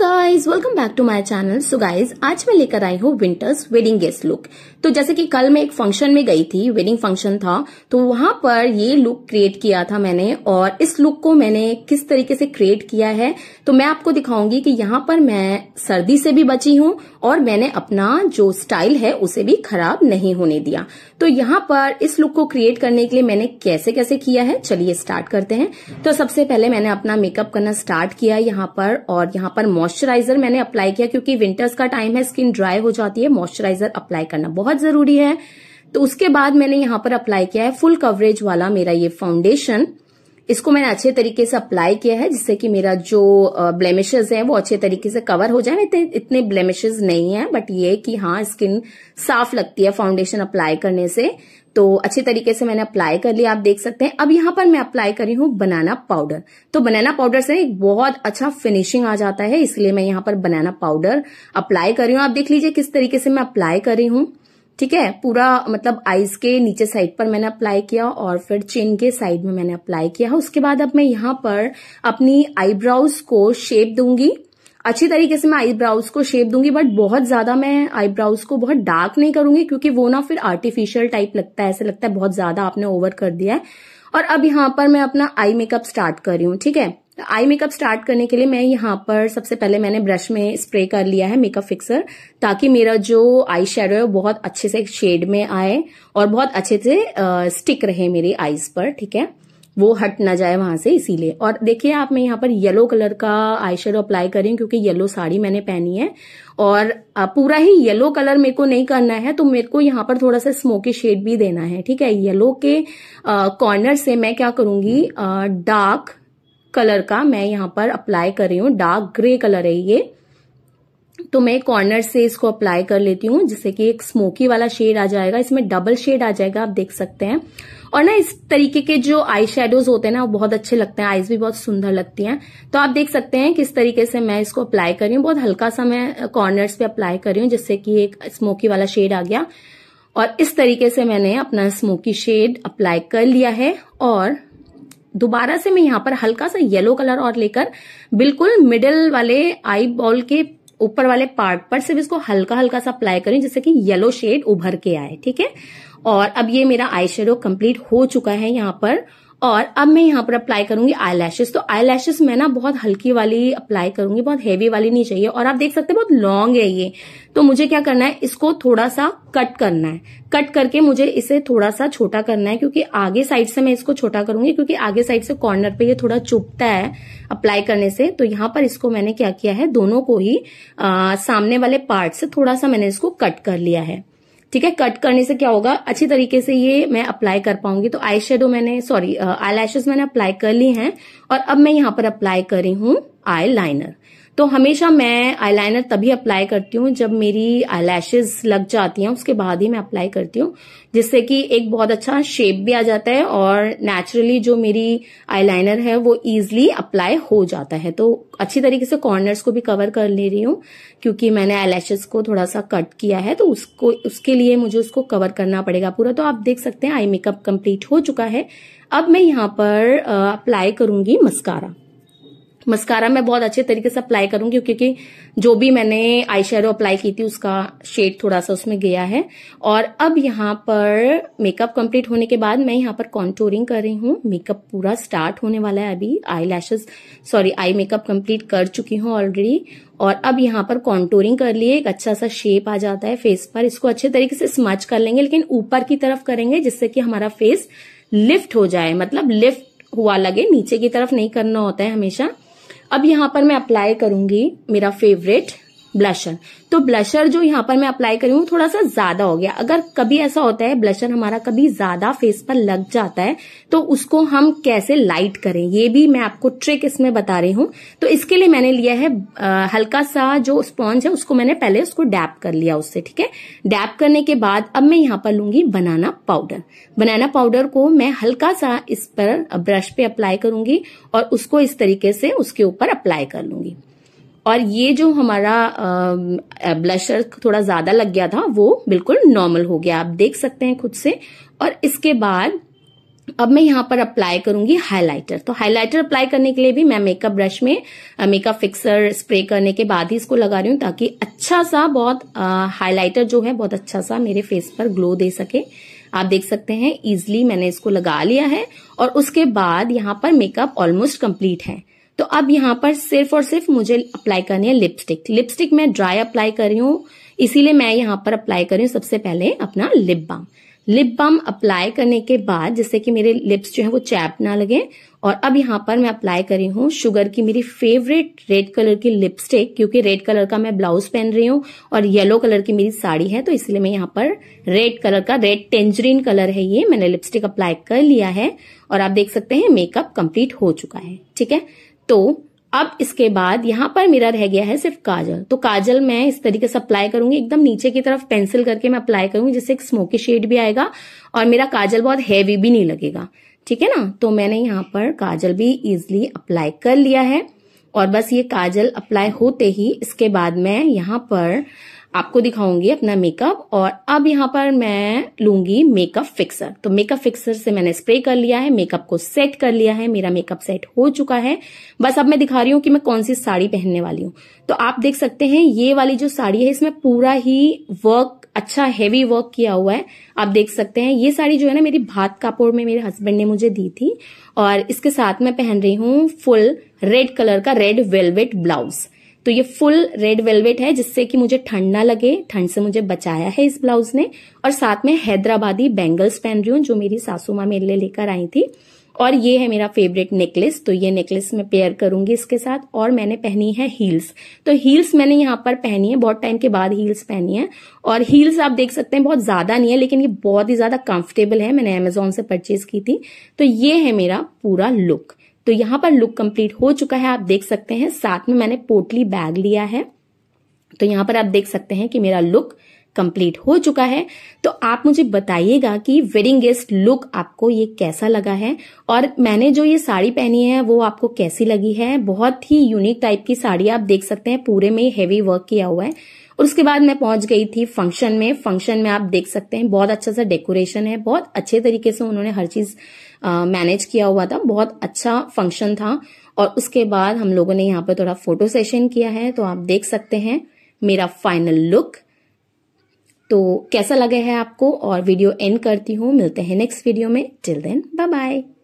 guys welcome back to my channel so guys आज मैं लेकर आई हूँ विंटर्स वेडिंग गेस्ट लुक तो जैसे कि कल मैं एक फंक्शन में गई थी वेडिंग फंक्शन था तो वहां पर ये लुक क्रिएट किया था मैंने और इस लुक को मैंने किस तरीके से क्रिएट किया है तो मैं आपको दिखाऊंगी कि यहाँ पर मैं सर्दी से भी बची हूँ और मैंने अपना जो स्टाइल है उसे भी खराब नहीं होने दिया तो यहाँ पर इस लुक को क्रिएट करने के लिए मैंने कैसे कैसे किया है चलिए स्टार्ट करते हैं तो सबसे पहले मैंने अपना मेकअप करना स्टार्ट किया यहाँ पर और यहाँ पर मॉइस्चराइजर मैंने अप्लाई किया क्योंकि विंटर्स का टाइम है स्किन ड्राई हो जाती है मॉइस्चराइजर अप्लाई करना बहुत जरूरी है तो उसके बाद मैंने यहां पर अप्लाई किया है फुल कवरेज वाला मेरा ये फाउंडेशन इसको मैंने अच्छे तरीके से अप्लाई किया है जिससे कि मेरा जो ब्लेमिशेज है वो अच्छे तरीके से कवर हो जाए इतने इतने ब्लेमिशेज नहीं है बट ये कि हाँ स्किन साफ लगती है फाउंडेशन अप्लाई करने से तो अच्छे तरीके से मैंने अप्लाई कर लिया आप देख सकते हैं अब यहाँ पर मैं अप्लाई करी हूँ बनाना पाउडर तो बनाना पाउडर से एक बहुत अच्छा फिनिशिंग आ जाता है इसलिए मैं यहाँ पर बनाना पाउडर अप्लाई कर रही हूँ आप देख लीजिए किस तरीके से मैं अप्लाई कर रही हूँ ठीक है पूरा मतलब आईज के नीचे साइड पर मैंने अप्लाई किया और फिर चिन के साइड में मैंने अप्लाई किया उसके बाद अब मैं यहाँ पर अपनी आईब्राउज को शेप दूंगी अच्छी तरीके से मैं आईब्राउज को शेप दूंगी बट बहुत ज्यादा मैं आईब्राउज को बहुत डार्क नहीं करूंगी क्योंकि वो ना फिर आर्टिफिशियल टाइप लगता है ऐसे लगता है बहुत ज्यादा आपने ओवर कर दिया है और अब यहाँ पर मैं अपना आई मेकअप स्टार्ट कर रही हूँ ठीक है आई मेकअप स्टार्ट करने के लिए मैं यहाँ पर सबसे पहले मैंने ब्रश में स्प्रे कर लिया है मेकअप फिक्सर ताकि मेरा जो आई शेडो है बहुत अच्छे से शेड में आए और बहुत अच्छे से स्टिक रहे मेरी आईज पर ठीक है वो हट ना जाए वहां से इसीलिए और देखिए आप मैं यहाँ पर येलो कलर का आई शेडो अप्लाई करी क्योंकि येलो साड़ी मैंने पहनी है और पूरा ही येलो कलर मेरे को नहीं करना है तो मेरे को यहाँ पर थोड़ा सा स्मोकी शेड भी देना है ठीक है येलो के कॉर्नर से मैं क्या करूंगी डार्क कलर का मैं यहाँ पर अप्लाई कर रही हूँ डार्क ग्रे कलर है ये तो मैं कॉर्नर से इसको अप्लाई कर लेती हूँ जिससे कि एक स्मोकी वाला शेड आ जाएगा इसमें डबल शेड आ जाएगा आप देख सकते हैं और ना इस तरीके के जो आई शेडोज होते हैं ना वो बहुत अच्छे लगते हैं आईज भी बहुत सुंदर लगती हैं तो आप देख सकते हैं किस तरीके से मैं इसको अप्लाई कर रही हूँ बहुत हल्का सा मैं कॉर्नर पे अप्लाई कर रही हूँ जिससे कि एक स्मोकी वाला शेड आ गया और इस तरीके से मैंने अपना स्मोकी शेड अप्लाई कर लिया है और दोबारा से मैं यहाँ पर हल्का सा येलो कलर और लेकर बिल्कुल मिडल वाले आई बॉल के ऊपर वाले पार्ट पर सिर्फ इसको हल्का हल्का सा अप्लाई करें जिससे कि येलो शेड उभर के आए ठीक है और अब ये मेरा आई शेडो कम्प्लीट हो चुका है यहाँ पर और अब मैं यहाँ पर अप्लाई करूंगी आई तो आई मैं ना बहुत हल्की वाली अप्लाई करूंगी बहुत हैवी वाली नहीं चाहिए और आप देख सकते हैं बहुत लॉन्ग है ये तो मुझे क्या करना है इसको थोड़ा सा कट करना है कट करके मुझे इसे थोड़ा सा छोटा करना है क्योंकि आगे साइड से मैं इसको छोटा करूंगी क्योंकि आगे साइड से कॉर्नर पे ये थोड़ा चुपता है अप्लाई करने से तो यहाँ पर इसको मैंने क्या किया है दोनों को ही आ, सामने वाले पार्ट से थोड़ा सा मैंने इसको कट कर लिया है ठीक है कट करने से क्या होगा अच्छी तरीके से ये मैं अप्लाई कर पाऊंगी तो आई शेडो मैंने सॉरी आई लैशेज मैंने अप्लाई कर ली हैं और अब मैं यहां पर अप्लाई कर रही हूं आई लाइनर तो हमेशा मैं आईलाइनर तभी अप्लाई करती हूँ जब मेरी आईलैशेज लग जाती हैं उसके बाद ही मैं अप्लाई करती हूँ जिससे कि एक बहुत अच्छा शेप भी आ जाता है और नेचुरली जो मेरी आईलाइनर है वो इजिली अप्लाई हो जाता है तो अच्छी तरीके से कॉर्नर्स को भी कवर कर ले रही हूँ क्योंकि मैंने आईलैशेज को थोड़ा सा कट किया है तो उसको उसके लिए मुझे उसको कवर करना पड़ेगा पूरा तो आप देख सकते हैं आई मेकअप कम्प्लीट हो चुका है अब मैं यहाँ पर अप्लाई करूंगी मस्कारा मस्कारा मैं बहुत अच्छे तरीके से अप्लाई करूंगी क्योंकि जो भी मैंने आई शेडो अप्लाई की थी उसका शेड थोड़ा सा उसमें गया है और अब यहाँ पर मेकअप कंप्लीट होने के बाद मैं यहाँ पर कॉन्टोरिंग कर रही हूँ मेकअप पूरा स्टार्ट होने वाला है अभी eye lashes sorry eye makeup complete कर चुकी हूँ ऑलरेडी और अब यहाँ पर कॉन्टोरिंग कर लिए एक अच्छा सा शेप आ जाता है फेस पर इसको अच्छे तरीके से स्मच कर लेंगे लेकिन ऊपर की तरफ करेंगे जिससे कि हमारा फेस लिफ्ट हो जाए मतलब लिफ्ट हुआ लगे नीचे की तरफ नहीं करना होता है हमेशा अब यहाँ पर मैं अप्लाई करूंगी मेरा फेवरेट ब्लशर तो ब्लशर जो यहाँ पर मैं अप्लाई करी हूँ थोड़ा सा ज्यादा हो गया अगर कभी ऐसा होता है ब्लशर हमारा कभी ज्यादा फेस पर लग जाता है तो उसको हम कैसे लाइट करें ये भी मैं आपको ट्रिक इसमें बता रही हूँ तो इसके लिए मैंने लिया है आ, हल्का सा जो स्पॉन्ज है उसको मैंने पहले उसको डैप कर लिया उससे ठीक है डैप करने के बाद अब मैं यहाँ पर लूंगी बनाना पाउडर बनाना पाउडर को मैं हल्का सा इस पर ब्रश पे अप्लाई करूंगी और उसको इस तरीके से उसके ऊपर अप्लाई कर लूंगी और ये जो हमारा ब्लशर थोड़ा ज्यादा लग गया था वो बिल्कुल नॉर्मल हो गया आप देख सकते हैं खुद से और इसके बाद अब मैं यहाँ पर अप्लाई करूंगी हाइलाइटर तो हाइलाइटर अप्लाई करने के लिए भी मैं मेकअप ब्रश में मेकअप फिक्सर स्प्रे करने के बाद ही इसको लगा रही हूँ ताकि अच्छा सा बहुत हाइलाइटर जो है बहुत अच्छा सा मेरे फेस पर ग्लो दे सके आप देख सकते हैं इजिली मैंने इसको लगा लिया है और उसके बाद यहाँ पर मेकअप ऑलमोस्ट कंप्लीट है तो अब यहाँ पर सिर्फ और सिर्फ मुझे अप्लाई करनी है लिपस्टिक लिपस्टिक मैं ड्राई अप्लाई कर रही हूं इसीलिए मैं यहाँ पर अप्लाई कर रही हूं सबसे पहले अपना lip balm lip balm apply करने के बाद जिससे कि मेरे लिप्स जो है वो चैप ना लगे और अब यहाँ पर मैं अप्लाई कर रही हूं शुगर की मेरी फेवरेट रेड कलर की लिपस्टिक क्योंकि रेड कलर का मैं ब्लाउज पहन रही हूँ और येलो कलर की मेरी साड़ी है तो इसलिए मैं यहाँ पर रेड कलर का रेड टेंजरीन कलर है ये मैंने लिपस्टिक अप्लाई कर लिया है और आप देख सकते हैं मेकअप कंप्लीट हो चुका है ठीक है तो अब इसके बाद यहां पर मेरा रह गया है सिर्फ काजल तो काजल मैं इस तरीके से अप्लाई करूंगी एकदम नीचे की तरफ पेंसिल करके मैं अप्लाई करूंगी जिससे एक स्मोकी शेड भी आएगा और मेरा काजल बहुत हैवी भी नहीं लगेगा ठीक है ना तो मैंने यहां पर काजल भी इजिली अप्लाई कर लिया है और बस ये काजल अप्लाई होते ही इसके बाद मैं यहां पर आपको दिखाऊंगी अपना मेकअप और अब यहाँ पर मैं लूंगी मेकअप फिक्सर तो मेकअप फिक्सर से मैंने स्प्रे कर लिया है मेकअप को सेट कर लिया है मेरा मेकअप सेट हो चुका है बस अब मैं दिखा रही हूँ कि मैं कौन सी साड़ी पहनने वाली हूँ तो आप देख सकते हैं ये वाली जो साड़ी है इसमें पूरा ही वर्क अच्छा हैवी वर्क किया हुआ है आप देख सकते हैं ये साड़ी जो है ना मेरी भात कापोर में मेरे हस्बैंड ने मुझे दी थी और इसके साथ मैं पहन रही हूँ फुल रेड कलर का रेड वेलवेट ब्लाउज तो ये फुल रेड वेलवेट है जिससे कि मुझे ठंड ना लगे ठंड से मुझे बचाया है इस ब्लाउज ने और साथ में हैदराबादी बैंगल्स पहन रही हूँ जो मेरी सासू माँ मेरे लिए लेकर आई थी और ये है मेरा फेवरेट नेकलेस तो ये नेकलेस मैं पेयर करूंगी इसके साथ और मैंने पहनी है हील्स तो हील्स मैंने यहाँ पर पहनी है बहुत टाइम के बाद हील्स पहनी है और हील्स आप देख सकते हैं बहुत ज्यादा नहीं है लेकिन ये बहुत ही ज्यादा कंफर्टेबल है मैंने अमेजोन से परचेज की थी तो ये है मेरा पूरा लुक तो यहाँ पर लुक कंप्लीट हो चुका है आप देख सकते हैं साथ में मैंने पोटली बैग लिया है तो यहाँ पर आप देख सकते हैं कि मेरा लुक कंप्लीट हो चुका है तो आप मुझे बताइएगा कि वेडिंग गेस्ट लुक आपको ये कैसा लगा है और मैंने जो ये साड़ी पहनी है वो आपको कैसी लगी है बहुत ही यूनिक टाइप की साड़ी आप देख सकते हैं पूरे में हेवी वर्क किया हुआ है और उसके बाद मैं पहुंच गई थी फंक्शन में फंक्शन में आप देख सकते हैं बहुत अच्छा सा डेकोरेशन है बहुत अच्छे तरीके से उन्होंने हर चीज मैनेज किया हुआ था बहुत अच्छा फंक्शन था और उसके बाद हम लोगों ने यहाँ पर थोड़ा फोटो सेशन किया है तो आप देख सकते हैं मेरा फाइनल लुक तो कैसा लगा है आपको और वीडियो एंड करती हूँ मिलते हैं नेक्स्ट वीडियो में टिल देन बाय बाय